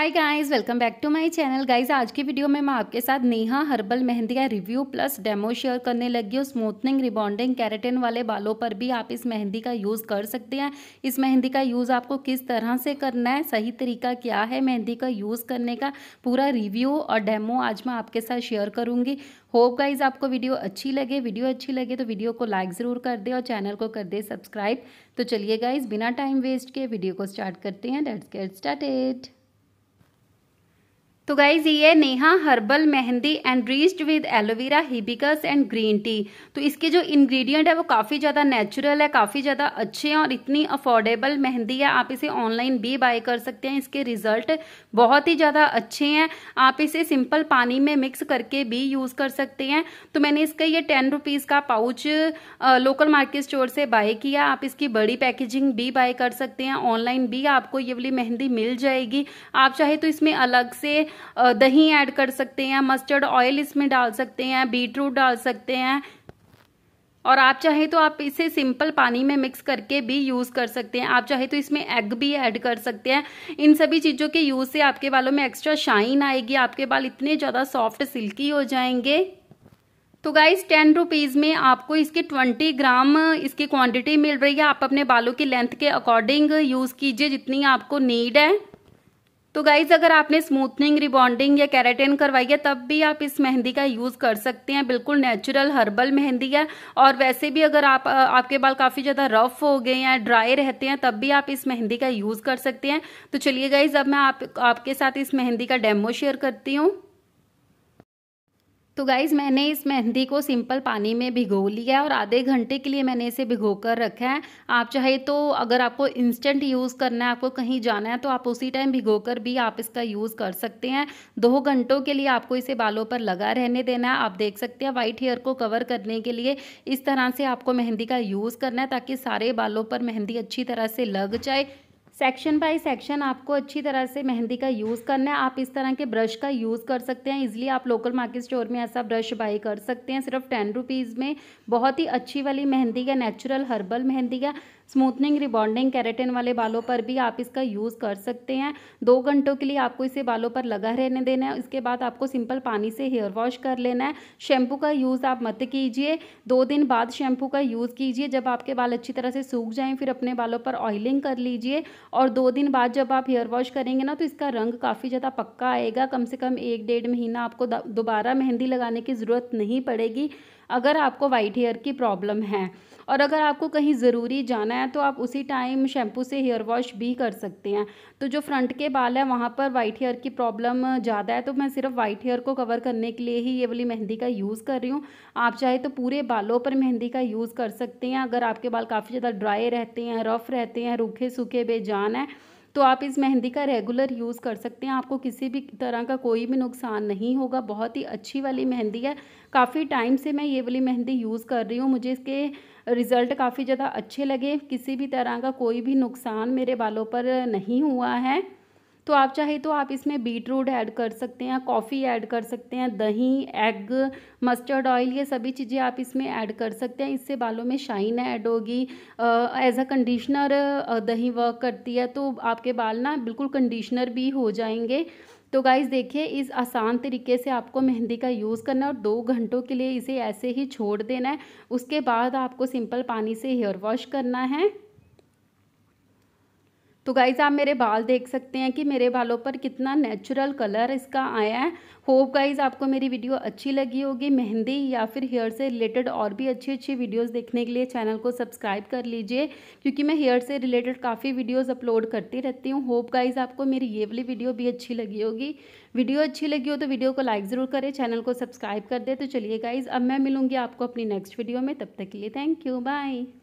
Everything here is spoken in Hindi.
hi guys welcome back to my channel guys आज की वीडियो में मैं आपके साथ नेहा हर्बल मेहंदी का रिव्यू प्लस डेमो शेयर करने लगी हूँ स्मूथनिंग रिबॉन्डिंग कैरेटिन वाले बालों पर भी आप इस मेहंदी का यूज़ कर सकते हैं इस मेहंदी का यूज़ आपको किस तरह से करना है सही तरीका क्या है मेहंदी का यूज़ करने का पूरा रिव्यू और डेमो आज मैं आपके साथ शेयर करूँगी होप गाइज आपको वीडियो अच्छी लगे वीडियो अच्छी लगे तो वीडियो को लाइक ज़रूर कर दे और चैनल को कर दे सब्सक्राइब तो चलिए गाइज बिना टाइम वेस्ट के वीडियो को स्टार्ट करते हैं डेट्स गेट स्टार्टेड तो गाइज ये है Neha herbal mehndi and enriched with aloe vera hibiscus and green tea तो इसके जो इंग्रेडिएंट है वो काफ़ी ज़्यादा नेचुरल है काफ़ी ज़्यादा अच्छे हैं और इतनी अफोर्डेबल मेहंदी है आप इसे ऑनलाइन भी बाय कर सकते हैं इसके रिजल्ट बहुत ही ज़्यादा अच्छे हैं आप इसे सिंपल पानी में मिक्स करके भी यूज़ कर सकते हैं तो मैंने इसका ये टेन रुपीज़ का पाउच लोकल मार्केट स्टोर से बाय किया आप इसकी बड़ी पैकेजिंग भी बाय कर सकते हैं ऑनलाइन भी आपको ये वाली मेहंदी मिल जाएगी आप चाहे तो इसमें अलग से दही ऐड कर सकते हैं मस्टर्ड ऑयल इसमें डाल सकते हैं बीटरूट डाल सकते हैं और आप चाहे तो आप इसे सिंपल पानी में मिक्स करके भी यूज़ कर सकते हैं आप चाहे तो इसमें एग भी ऐड कर सकते हैं इन सभी चीज़ों के यूज़ से आपके बालों में एक्स्ट्रा शाइन आएगी आपके बाल इतने ज़्यादा सॉफ्ट सिल्की हो जाएंगे तो गाइज टेन रुपीज़ में आपको इसके ट्वेंटी ग्राम इसकी क्वांटिटी मिल रही है आप अपने बालों की लेंथ के अकॉर्डिंग यूज़ कीजिए जितनी आपको नीड है तो गाइज अगर आपने स्मूथनिंग रिबॉन्डिंग या कैरेटिन करवाई है तब भी आप इस मेहंदी का यूज़ कर सकते हैं बिल्कुल नेचुरल हर्बल मेहंदी है और वैसे भी अगर आप आपके बाल काफ़ी ज़्यादा रफ हो गए या ड्राई रहते हैं तब भी आप इस मेहंदी का यूज़ कर सकते हैं तो चलिए गाइज अब मैं आप, आपके साथ इस मेहंदी का डेमो शेयर करती हूँ तो गाइज़ मैंने इस मेहंदी को सिंपल पानी में भिगो लिया है और आधे घंटे के लिए मैंने इसे भिगो कर रखा है आप चाहे तो अगर आपको इंस्टेंट यूज़ करना है आपको कहीं जाना है तो आप उसी टाइम भिगो कर भी आप इसका यूज़ कर सकते हैं दो घंटों के लिए आपको इसे बालों पर लगा रहने देना है आप देख सकते हैं वाइट हेयर को कवर करने के लिए इस तरह से आपको मेहंदी का यूज़ करना है ताकि सारे बालों पर मेहंदी अच्छी तरह से लग जाए सेक्शन बाय सेक्शन आपको अच्छी तरह से मेहंदी का यूज़ करना है आप इस तरह के ब्रश का यूज़ कर सकते हैं इजिली आप लोकल मार्केट स्टोर में ऐसा ब्रश बाई कर सकते हैं सिर्फ टेन रुपीज़ में बहुत ही अच्छी वाली मेहंदी का नेचुरल हर्बल मेहंदी का स्मूथनिंग रिबॉन्डिंग कैरेटिन वाले बालों पर भी आप इसका यूज़ कर सकते हैं दो घंटों के लिए आपको इसे बालों पर लगा रहने देना है इसके बाद आपको सिंपल पानी से हेयर वॉश कर लेना है शैम्पू का यूज़ आप मत कीजिए दो दिन बाद शैम्पू का यूज़ कीजिए जब आपके बाल अच्छी तरह से सूख जाएँ फिर अपने बालों पर ऑयलिंग कर लीजिए और दो दिन बाद जब आप हेयर वॉश करेंगे ना तो इसका रंग काफ़ी ज़्यादा पक्का आएगा कम से कम एक डेढ़ महीना आपको दोबारा मेहंदी लगाने की ज़रूरत नहीं पड़ेगी अगर आपको वाइट हेयर की प्रॉब्लम है और अगर आपको कहीं ज़रूरी जाना है तो आप उसी टाइम शैम्पू से हेयर वॉश भी कर सकते हैं तो जो फ्रंट के बाल हैं वहाँ पर वाइट हेयर की प्रॉब्लम ज़्यादा है तो मैं सिर्फ वाइट हेयर को कवर करने के लिए ही ये वाली मेहंदी का यूज़ कर रही हूँ आप चाहे तो पूरे बालों पर मेहंदी का यूज़ कर सकते हैं अगर आपके बाल काफ़ी ज़्यादा ड्राई रहते हैं रफ़ रहते हैं रूखे सूखे बेजान है तो आप इस मेहंदी का रेगुलर यूज़ कर सकते हैं आपको किसी भी तरह का कोई भी नुकसान नहीं होगा बहुत ही अच्छी वाली मेहंदी है काफ़ी टाइम से मैं ये वाली मेहंदी यूज़ कर रही हूँ मुझे इसके रिज़ल्ट काफ़ी ज़्यादा अच्छे लगे किसी भी तरह का कोई भी नुकसान मेरे बालों पर नहीं हुआ है तो आप चाहे तो आप इसमें बीट रूट ऐड कर सकते हैं कॉफ़ी ऐड कर सकते हैं दही एग मस्टर्ड ऑयल ये सभी चीज़ें आप इसमें ऐड कर सकते हैं इससे बालों में शाइन ऐड होगी एज अ कंडीशनर दही वर्क करती है तो आपके बाल ना बिल्कुल कंडीशनर भी हो जाएंगे तो गाइज देखिए इस आसान तरीके से आपको मेहंदी का यूज़ करना है और दो घंटों के लिए इसे ऐसे ही छोड़ देना है उसके बाद आपको सिंपल पानी से हेयर वॉश करना है तो गाइज़ आप मेरे बाल देख सकते हैं कि मेरे बालों पर कितना नेचुरल कलर इसका आया है होप गाइज़ आपको मेरी वीडियो अच्छी लगी होगी मेहंदी या फिर हेयर से रिलेटेड और भी अच्छी अच्छी वीडियोस देखने के लिए चैनल को सब्सक्राइब कर लीजिए क्योंकि मैं हेयर से रिलेटेड काफ़ी वीडियोस अपलोड करती रहती हूँ होप गाइज़ आपको मेरी ये वाली वीडियो भी अच्छी लगी होगी वीडियो अच्छी लगी हो तो वीडियो को लाइक ज़रूर करें चैनल को सब्सक्राइब कर दे तो चलिए गाइज़ अब मैं मिलूँगी आपको अपनी नेक्स्ट वीडियो में तब तक के लिए थैंक यू बाय